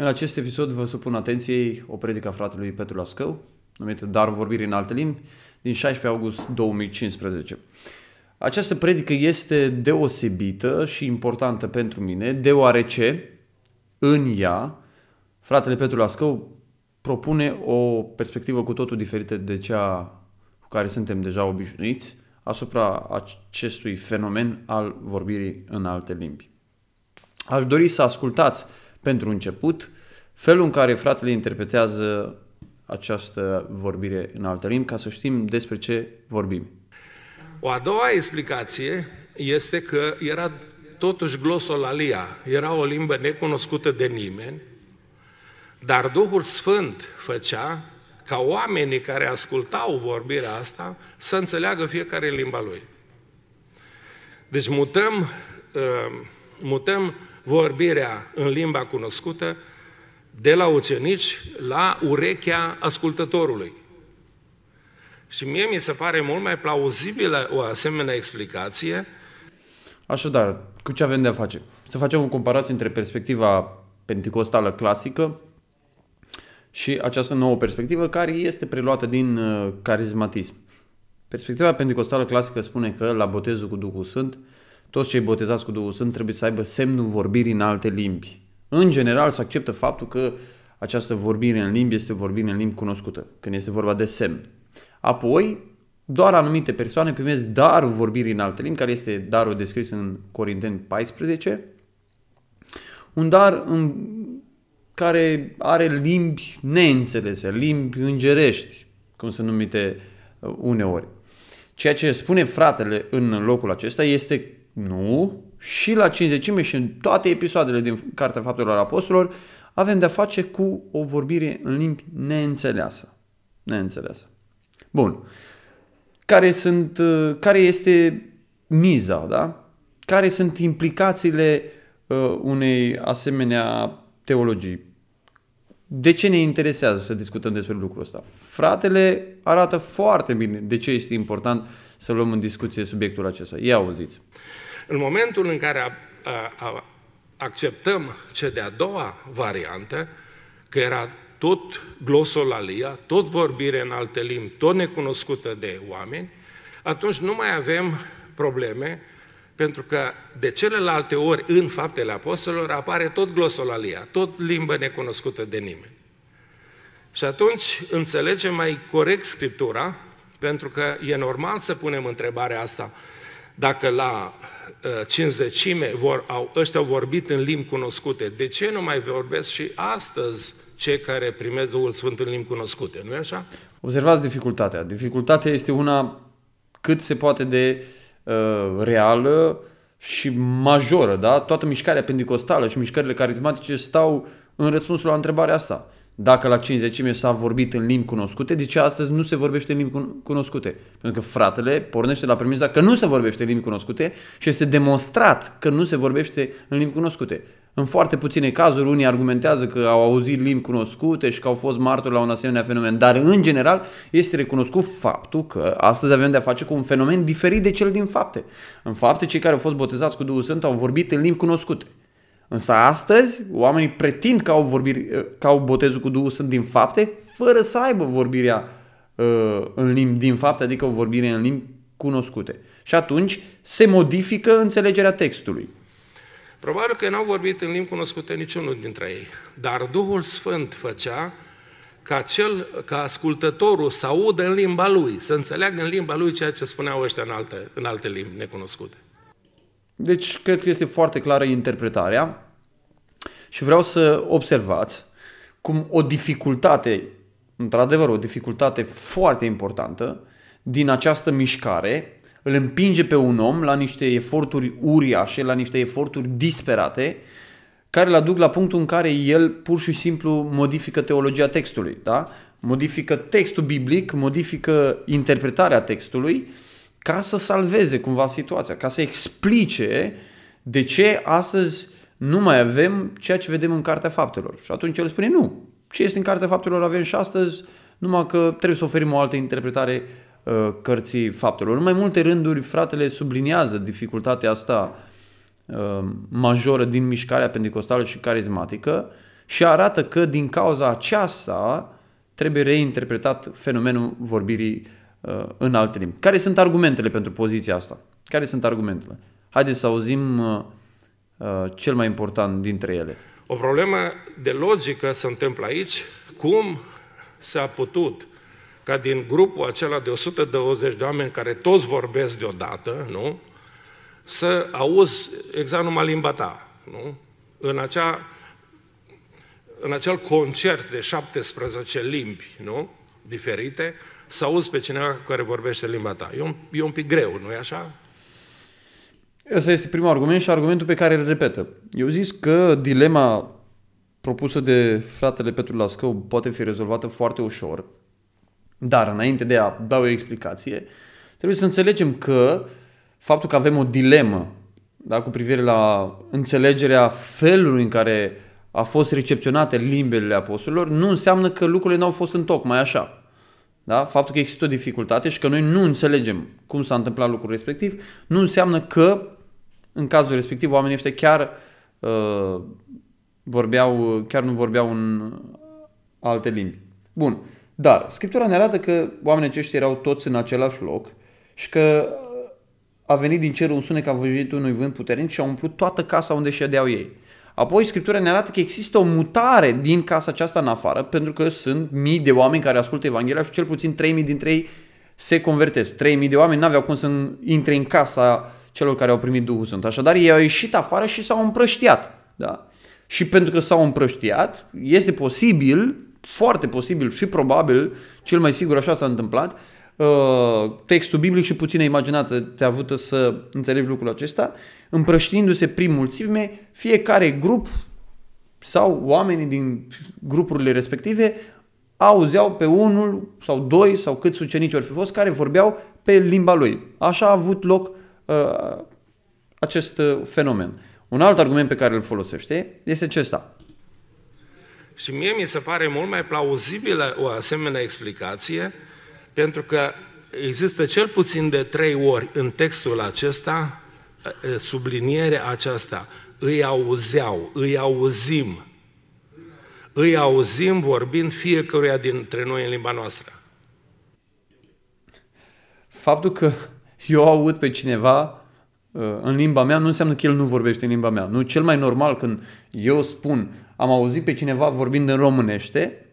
În acest episod vă supun atenției o predică a fratelui Petru Lascău, numită Dar vorbiri în alte limbi, din 16 august 2015. Această predică este deosebită și importantă pentru mine, deoarece în ea fratele Petru Lascău propune o perspectivă cu totul diferită de cea cu care suntem deja obișnuiți asupra acestui fenomen al vorbirii în alte limbi. Aș dori să ascultați uh, pentru început, felul în care fratele interpretează această vorbire în altă limbă, ca să știm despre ce vorbim. O a doua explicație este că era totuși glosolalia, era o limbă necunoscută de nimeni, dar Duhul Sfânt făcea ca oamenii care ascultau vorbirea asta să înțeleagă fiecare limba lui. Deci mutăm, ă, mutăm vorbirea în limba cunoscută de la ucenici la urechea ascultătorului. Și mie mi se pare mult mai plauzibilă o asemenea explicație. Așadar, cu ce avem de a face? Să facem o comparație între perspectiva pentecostală clasică și această nouă perspectivă care este preluată din uh, carismatism. Perspectiva pentecostală clasică spune că la botezul cu Duhul Sfânt uh, toți cei botezați cu Duhul Sfânt trebuie să aibă semnul vorbirii în alte limbi. În general se acceptă faptul că această vorbire în limbi este o vorbire în limbi cunoscută, când este vorba de semn. Apoi, doar anumite persoane primesc darul vorbirii în alte limbi, care este darul descris în corinten 14, un dar în care are limbi neînțelese, limbi îngerești, cum sunt numite uh, uneori. Ceea ce spune fratele în locul acesta este nu. Și la cinzecime și în toate episoadele din Cartea Faptelor Apostolilor avem de-a face cu o vorbire în limbi neînțeleasă. Neînțeleasă. Bun. Care, sunt, uh, care este miza, da? Care sunt implicațiile uh, unei asemenea teologii? De ce ne interesează să discutăm despre lucrul ăsta? Fratele arată foarte bine de ce este important să luăm în discuție subiectul acesta. Ia auziți! Uh, în momentul în care a, a, a, acceptăm cea de-a doua variantă, că era tot glosolalia, tot vorbire în alte limbi, tot necunoscută de oameni, atunci nu mai avem probleme, pentru că de celelalte ori în faptele apostolilor apare tot glosolalia, tot limbă necunoscută de nimeni. Și atunci înțelegem mai corect Scriptura, pentru că e normal să punem întrebarea asta dacă la Uh, cinzecime, vor, au, ăștia au vorbit în limbi cunoscute. De ce nu mai vorbesc și astăzi cei care primesc Duhul Sfânt în limbi cunoscute? Nu e așa? Observați dificultatea. Dificultatea este una cât se poate de uh, reală și majoră, da? Toată mișcarea pentecostală și mișcările carismatice stau în răspunsul la întrebarea asta dacă la 50 s-a vorbit în limbi cunoscute, de ce astăzi nu se vorbește în limbi cunoscute? Pentru că fratele pornește la premisa că nu se vorbește în limbi cunoscute și este demonstrat că nu se vorbește în limbi cunoscute. În foarte puține cazuri, unii argumentează că au auzit limbi cunoscute și că au fost martori la un asemenea fenomen, dar în general este recunoscut faptul că astăzi avem de-a face cu un fenomen diferit de cel din fapte. În fapte, cei care au fost botezați cu Duhul Sfânt au vorbit în limbi cunoscute. Însă astăzi, oamenii pretind că au, vorbiri, uh, că au botezul cu Duhul sunt din fapte, fără să aibă vorbirea uh, în limbi din fapte, adică o vorbire în limbi cunoscute. Și atunci se modifică înțelegerea textului. Probabil că n-au vorbit în limbi cunoscute niciunul dintre ei, dar Duhul Sfânt făcea ca, cel, ca ascultătorul să audă în limba lui, să înțeleagă în limba lui ceea ce spuneau ăștia în alte, în alte limbi necunoscute. Deci, cred că este foarte clară interpretarea și vreau să observați cum o dificultate, într-adevăr o dificultate foarte importantă din această mișcare îl împinge pe un om la niște eforturi uriașe, la niște eforturi disperate, care îl aduc la punctul în care el pur și simplu modifică teologia textului, da? modifică textul biblic, modifică interpretarea textului ca să salveze cumva situația, ca să explice de ce astăzi nu mai avem ceea ce vedem în Cartea Faptelor. Și atunci el spune, nu, ce este în Cartea Faptelor avem și astăzi, numai că trebuie să oferim o altă interpretare uh, cărții faptelor. În mai multe rânduri, fratele subliniază dificultatea asta uh, majoră din mișcarea pentecostală și carismatică și arată că din cauza aceasta trebuie reinterpretat fenomenul vorbirii Uh, în alt limbi. Care sunt argumentele pentru poziția asta? Care sunt argumentele? Haideți să auzim uh, uh, cel mai important dintre ele. O problemă de logică se întâmplă aici. Cum s-a putut ca din grupul acela de 120 de oameni care toți vorbesc deodată, nu? Să auzi exact numai limba ta, nu? În, acea, în acel concert de 17 limbi, nu? Diferite, să auzi pe cineva care vorbește limba ta. E un, e un pic greu, nu e așa? Ăsta este primul argument și argumentul pe care îl repetă. Eu zic că dilema propusă de fratele Petru Lascău poate fi rezolvată foarte ușor, dar înainte de a da o explicație, trebuie să înțelegem că faptul că avem o dilemă da, cu privire la înțelegerea felului în care a fost recepționate limbele apostolilor, nu înseamnă că lucrurile n-au fost tocmai așa da? faptul că există o dificultate și că noi nu înțelegem cum s-a întâmplat lucrul respectiv, nu înseamnă că în cazul respectiv oamenii ăștia chiar uh, vorbeau, chiar nu vorbeau în alte limbi. Bun, dar Scriptura ne arată că oamenii aceștia erau toți în același loc și că a venit din cer un sunet ca văjuit unui vânt puternic și a umplut toată casa unde ședeau ei. Apoi Scriptura ne arată că există o mutare din casa aceasta în afară, pentru că sunt mii de oameni care ascultă Evanghelia și cel puțin 3.000 dintre ei se convertesc. 3.000 de oameni n-aveau cum să intre în casa celor care au primit Duhul Sfânt. Așadar, ei au ieșit afară și s-au împrăștiat. Da? Și pentru că s-au împrăștiat, este posibil, foarte posibil și probabil, cel mai sigur așa s-a întâmplat, uh, textul biblic și puțină imaginată te a avut să înțelegi lucrul acesta, împrăștinindu-se prin mulțime, fiecare grup sau oamenii din grupurile respective auzeau pe unul sau doi sau câți ucenici ori fi fost care vorbeau pe limba lui. Așa a avut loc uh, acest uh, fenomen. Un alt argument pe care îl folosește este acesta. Și mie mi se pare mult mai plauzibilă o asemenea explicație, pentru că există cel puțin de trei ori în textul acesta Eh, sublinierea aceasta, îi auzeau, îi auzim, îi auzim vorbind fiecăruia dintre noi în limba noastră. Faptul că eu aud pe cineva eh, în limba mea nu înseamnă că el nu vorbește în limba mea. Nu, cel mai normal când eu spun am auzit pe cineva vorbind în românește,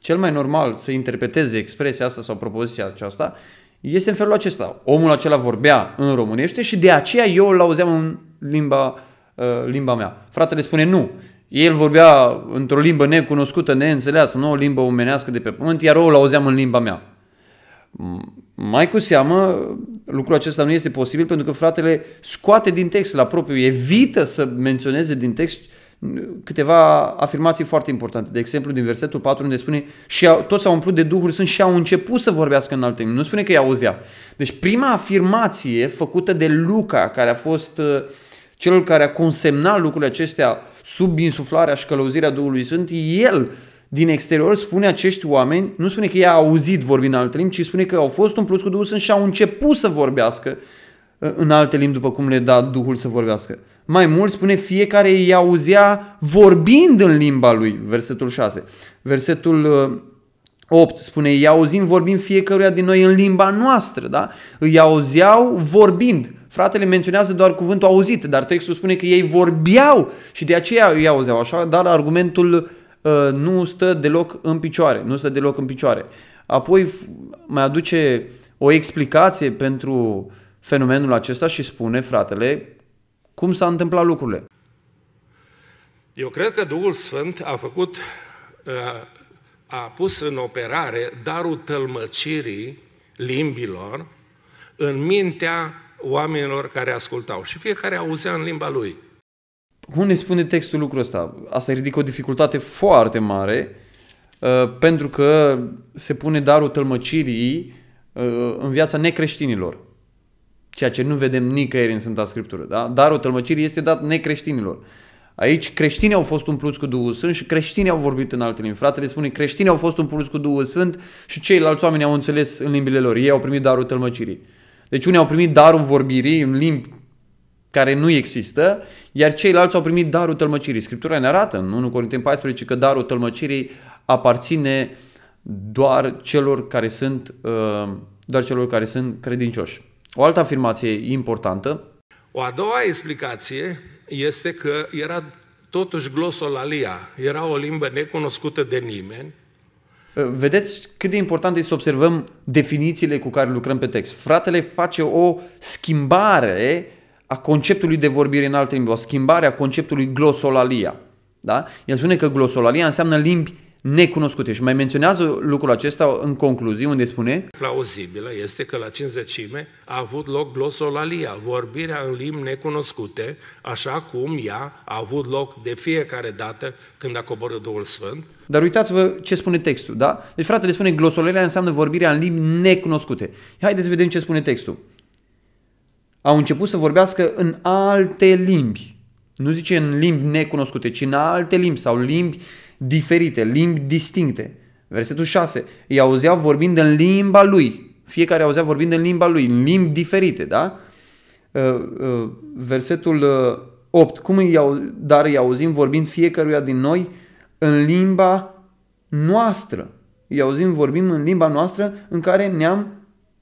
cel mai normal să interpreteze expresia asta sau propoziția aceasta este în felul acesta. Omul acela vorbea în românește și de aceea eu îl auzeam în limba, uh, limba mea. Fratele spune nu. El vorbea într-o limbă necunoscută, neînțeleasă, nu o limbă omenească de pe pământ, iar eu îl auzeam în limba mea. Mai cu seamă, lucrul acesta nu este posibil pentru că fratele scoate din text la propriu, evită să menționeze din text uh, câteva afirmații foarte importante. De exemplu, din versetul 4 unde spune și au, toți s-au umplut de Duhul Sfânt și au început să vorbească în alte limbi. Nu spune că i auzea. Deci prima afirmație făcută de Luca, care a fost uh, celul care a consemnat lucrurile acestea sub insuflarea și călăuzirea Duhului Sfânt, el din exterior spune acești oameni, nu spune că i-a auzit vorbind în alte limbi, ci spune că au fost umpluți cu Duhul Sfânt și au început să vorbească uh, în alte limbi după cum le da Duhul să vorbească. Mai mult spune fiecare îi auzea vorbind în limba lui, versetul 6. Versetul 8 uh, spune, îi auzim vorbind fiecăruia din noi în limba noastră, da? Îi auzeau vorbind. Fratele menționează doar cuvântul auzit, dar textul spune că ei vorbeau și de aceea îi auzeau așa, dar argumentul uh, nu stă deloc în picioare, nu stă deloc în picioare. Apoi mai aduce o explicație pentru fenomenul acesta și spune, fratele, cum s-a întâmplat lucrurile? Eu cred că Duhul Sfânt a făcut, ă, a pus în operare darul tălmăcirii limbilor în mintea oamenilor care ascultau și fiecare auzea în limba lui. Cum ne spune textul lucrul ăsta? Asta ridică o dificultate foarte mare ă, pentru că se pune darul tălmăcirii ă, în viața necreștinilor ceea ce nu vedem nicăieri în Sfânta Scriptură. Da? Darul tălmăcirii este dat necreștinilor. Aici creștinii au fost umpluți cu Duhul Sfânt și creștinii au vorbit în alte limbi. Fratele spune, creștinii au fost umpluți cu Duhul Sfânt și ceilalți oameni au înțeles în limbile lor. Ei au primit darul tălmăcirii. Deci unii au primit darul vorbirii în limbi care nu există, iar ceilalți au primit darul tălmăcirii. Scriptura ne arată în 1 Corinteni 14 că darul tălmăcirii aparține doar celor care sunt, uh, doar celor care sunt credincioși. O altă afirmație importantă. O a doua explicație este că era totuși glosolalia, era o limbă necunoscută de nimeni. Ă, vedeți cât de important este să observăm definițiile cu care lucrăm pe text. Fratele face o schimbare a conceptului de vorbire în alte limbi, o schimbare a conceptului glosolalia. Da? El spune că glosolalia înseamnă limbi necunoscute. Și mai menționează lucrul acesta în concluzie, unde spune Plauzibilă este că la cinzecime a avut loc glosolalia, vorbirea în limbi necunoscute, așa cum ea a avut loc de fiecare dată când a coborât Duhul Sfânt. Dar uitați-vă ce spune textul, da? Deci fratele spune glosolalia înseamnă vorbirea în limbi necunoscute. Haideți să vedem ce spune textul. Au început să vorbească în alte limbi. Nu zice în limbi necunoscute, ci în alte limbi sau limbi uh, diferite, limbi distincte. Versetul 6. Îi auzeau vorbind în limba lui. Fiecare auzea vorbind în limba lui, în limbi diferite, da? Uh, uh, versetul 8. Uh, cum îi au, dar îi auzim vorbind fiecăruia din noi în limba noastră. Îi auzim vorbind în limba noastră în care ne-am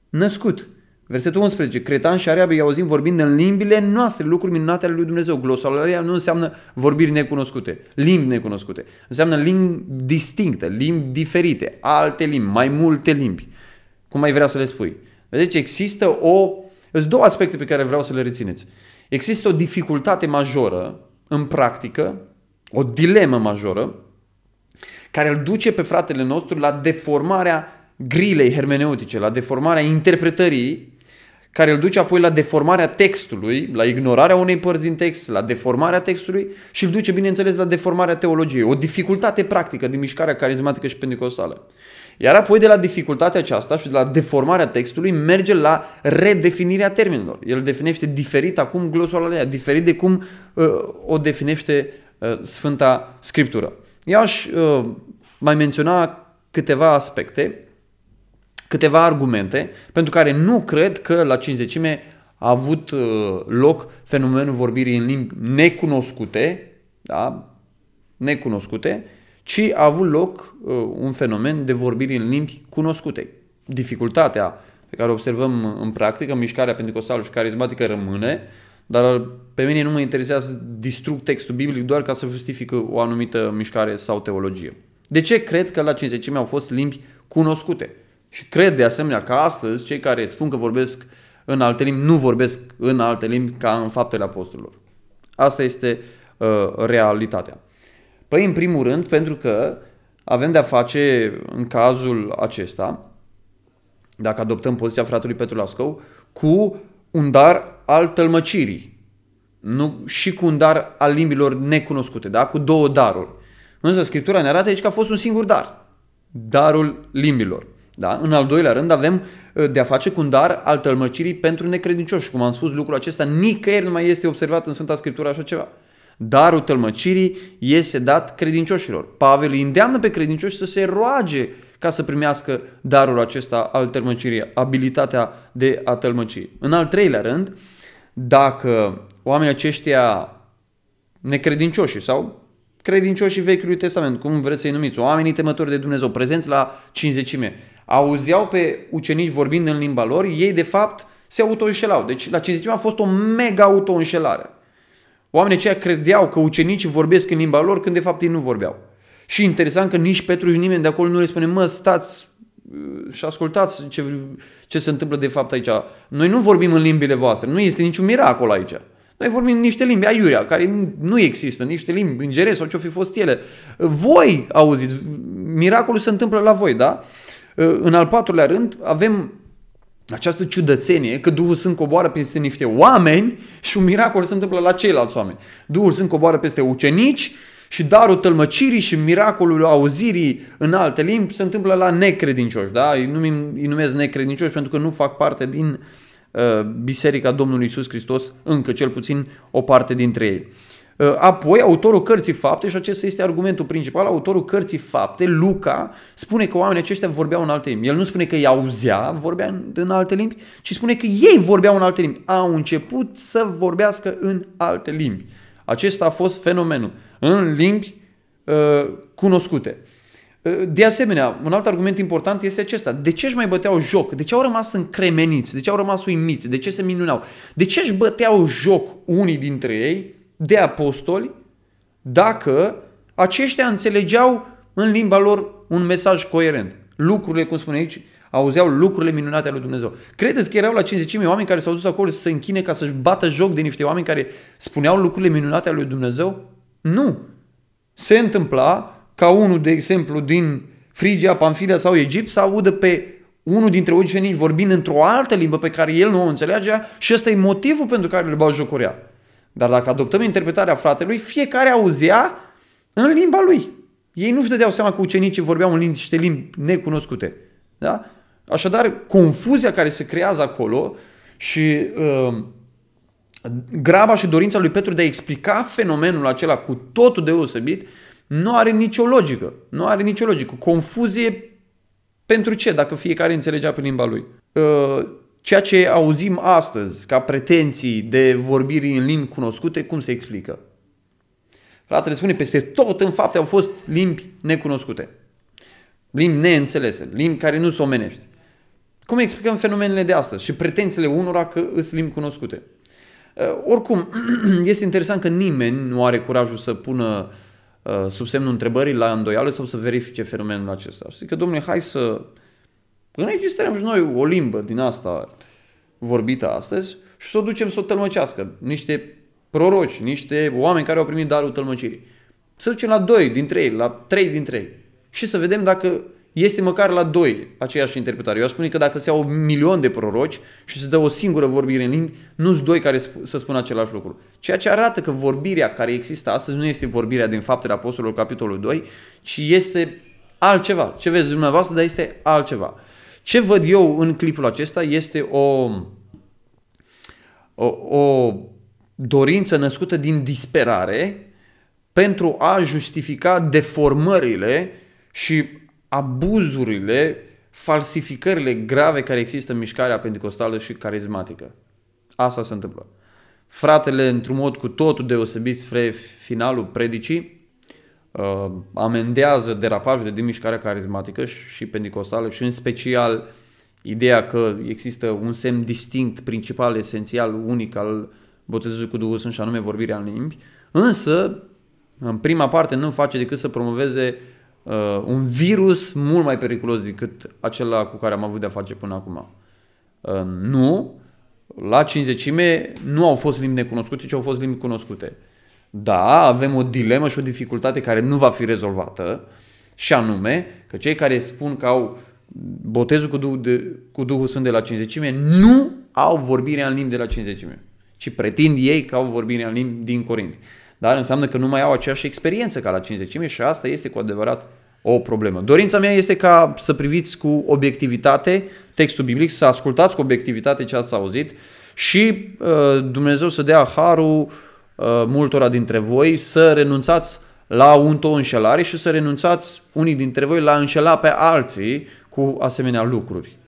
născut. Versetul 11. Cretan și Arabi i auzim vorbind în limbile noastre, lucruri minunate ale lui Dumnezeu. Glosolaria nu înseamnă vorbiri necunoscute, limbi necunoscute. Înseamnă limbi distincte, limbi diferite, alte limbi, mai multe limbi. Cum mai vrea să le spui. Vedeți, există o... Sunt două aspecte pe care vreau să le rețineți. Există o dificultate majoră în practică, o dilemă majoră, care îl duce pe fratele nostru la deformarea grilei hermeneutice, la deformarea interpretării care îl duce apoi la deformarea textului, la ignorarea unei părți din text, la deformarea textului și îl duce, bineînțeles, la deformarea teologiei. O dificultate practică din mișcarea carismatică și pentecostală. Iar apoi de la dificultatea aceasta și de la deformarea textului merge la redefinirea termenilor. El definește diferit acum glosul alea, diferit de cum uh, o definește uh, Sfânta Scriptură. Eu aș uh, mai menționa câteva aspecte câteva argumente pentru care nu cred că la cinzecime a avut uh, loc fenomenul vorbirii în limbi necunoscute, da? necunoscute, ci a avut loc uh, un fenomen de vorbiri în limbi cunoscute. Dificultatea pe care o observăm în practică, mișcarea pentecostală și carismatică rămâne, dar pe mine nu mă interesează să distrug textul biblic doar ca să justific o anumită mișcare sau teologie. De ce cred că la cinzecime au fost limbi cunoscute? Și cred de asemenea că astăzi cei care spun că vorbesc în alte limbi nu vorbesc în alte limbi ca în faptele apostolilor. Asta este uh, realitatea. Păi, în primul rând, pentru că avem de-a face, în cazul acesta, dacă adoptăm poziția fratului Petru Lascou, cu un dar al tălmăcirii. Nu, și cu un dar al limbilor necunoscute, da? cu două daruri. Însă Scriptura ne arată aici că a fost un singur dar. Darul limbilor. Da? În al doilea rând avem uh, de a face cu un dar al tălmăcirii pentru necredincioși. Cum am spus, lucrul acesta nicăieri nu mai este observat în Sfânta Scriptură așa ceva. Darul tălmăcirii este dat credincioșilor. Pavel îi îndeamnă pe credincioși să se roage ca să primească darul acesta al tălmăcirii, abilitatea de a tălmăci. În al treilea rând, dacă oamenii aceștia necredincioși sau credincioșii Vechiului Testament, cum vreți să-i numiți, oamenii temători de Dumnezeu, prezenți la cinzecime, auzeau pe ucenici vorbind în limba lor, ei de fapt se auto înșelau. Deci la cinstit a fost o mega auto înșelare. Oamenii aceia credeau că ucenicii vorbesc în limba lor când de fapt ei nu vorbeau. Și interesant că nici Petru și nimeni de acolo nu le spune, mă, stați și ascultați ce, ce se întâmplă de fapt aici. Noi nu vorbim în limbile voastre, nu este niciun miracol aici. Noi vorbim niște limbi aiurea, care nu există, niște limbi îngere sau ce-o fi fost ele. Voi auziți, miracolul se întâmplă la voi, da? Uh, Ă, în al patrulea rând, avem această ciudățenie că Duhul Sfânt coboară peste niște oameni și un miracol se întâmplă la ceilalți oameni. Duhul Sfânt coboară peste ucenici și darul tălmăcirii și miracolul auzirii în alte limbi se întâmplă la necredincioși. Da? Îi, numim, îi numesc necredincioși pentru că nu fac parte din uh, Biserica Domnului Isus Hristos, încă cel puțin o parte dintre ei. Uh, Uh, apoi, autorul cărții fapte, și acesta este argumentul principal, autorul cărții fapte, Luca, spune că oamenii aceștia vorbeau în alte limbi. El nu spune că îi auzea, vorbea în alte limbi, ci spune că ei vorbeau în alte limbi. Au început să vorbească în alte limbi. Acesta a fost fenomenul. În limbi uh, cunoscute. Uh, de asemenea, un alt argument important este acesta. De ce își mai băteau joc? De ce au rămas încremeniți? De ce au rămas uimiți? De ce se minunau? De ce își băteau joc unii dintre ei de apostoli dacă aceștia înțelegeau în limba lor un mesaj coerent. Lucrurile, cum spune aici, auzeau lucrurile minunate ale lui Dumnezeu. Credeți că erau la 50.000 oameni care s-au dus acolo să se închine ca să-și bată joc de niște oameni care spuneau lucrurile minunate ale lui Dumnezeu? Nu. Se întâmpla ca unul, de exemplu, din Frigia, Pamfilia sau Egipt să audă pe unul dintre ucenici vorbind într-o altă limbă pe care el nu o înțelegea și ăsta e motivul pentru care le bau jocurea. Dar dacă adoptăm interpretarea fratelui, fiecare auzea în limba lui. Ei nu-și dădeau seama că ucenicii vorbeau în niște limbi necunoscute. Da? Așadar, confuzia care se creează acolo și uh, graba și dorința lui Petru de a explica fenomenul acela cu totul deosebit nu are nicio logică. Nu are nicio logică. Confuzie pentru ce dacă fiecare înțelegea pe limba lui? Uh, ceea ce auzim astăzi ca pretenții de vorbiri în limbi cunoscute, cum se explică? Fratele spune, peste tot în fapte au fost limbi necunoscute, limbi neînțelese, limbi care nu sunt omenești. Cum explicăm fenomenele de astăzi și pretențiile unora că sunt limbi cunoscute? Eh, oricum, este interesant că nimeni nu are curajul să pună eh, sub semnul întrebării la îndoială sau să verifice fenomenul acesta. Și că, domnule, hai să înregistrăm și noi o limbă din asta vorbită astăzi și să o ducem să o tălmăcească. Niște proroci, niște oameni care au primit darul tălmăcirii. Să ducem la doi dintre ei, la trei dintre ei. Și să vedem dacă este măcar la doi aceeași interpretare. Eu aș spune că dacă se iau un milion de proroci și se dă o singură vorbire în limbi, nu sunt doi care să spună același lucru. Ceea ce arată că vorbirea care există astăzi nu este vorbirea din faptele apostolilor capitolul 2, ci este altceva. Ce vezi dumneavoastră, dar este altceva. Ce văd eu în clipul acesta este o, o, o dorință născută din disperare pentru a justifica deformările și abuzurile, falsificările grave care există în mișcarea pentecostală și carismatică. Asta se întâmplă. Fratele, într-un mod cu totul deosebit spre finalul predicii, uh, amendează derapajele din mișcarea carismatică și pentecostală și în special ideea că există un semn distinct, principal, esențial, unic al botezului cu Duhul Sfânt și anume vorbirea în limbi, însă în prima parte nu face decât să promoveze uh, un virus mult mai periculos decât acela cu care am avut de-a face până acum. Uh, nu, la cinzecime nu au fost limbi necunoscute, ci au fost limbi cunoscute. Da, avem o dilemă și o dificultate care nu va fi rezolvată și anume că cei care spun că au botezul cu, Duh, de, cu Duhul Sfânt de la cinzecime nu au vorbirea în limbi de la cinzecime, ci pretind ei că au vorbirea în limbi din Corint. Dar înseamnă că nu mai au aceeași experiență ca la cinzecime și asta este cu adevărat o problemă. Dorința mea este ca să priviți cu obiectivitate textul biblic, să ascultați cu obiectivitate ce ați auzit și uh, Dumnezeu să dea harul uh, Uh, multora dintre voi să renunțați la un înșelare și să renunțați unii dintre voi la înșela pe alții cu asemenea lucruri.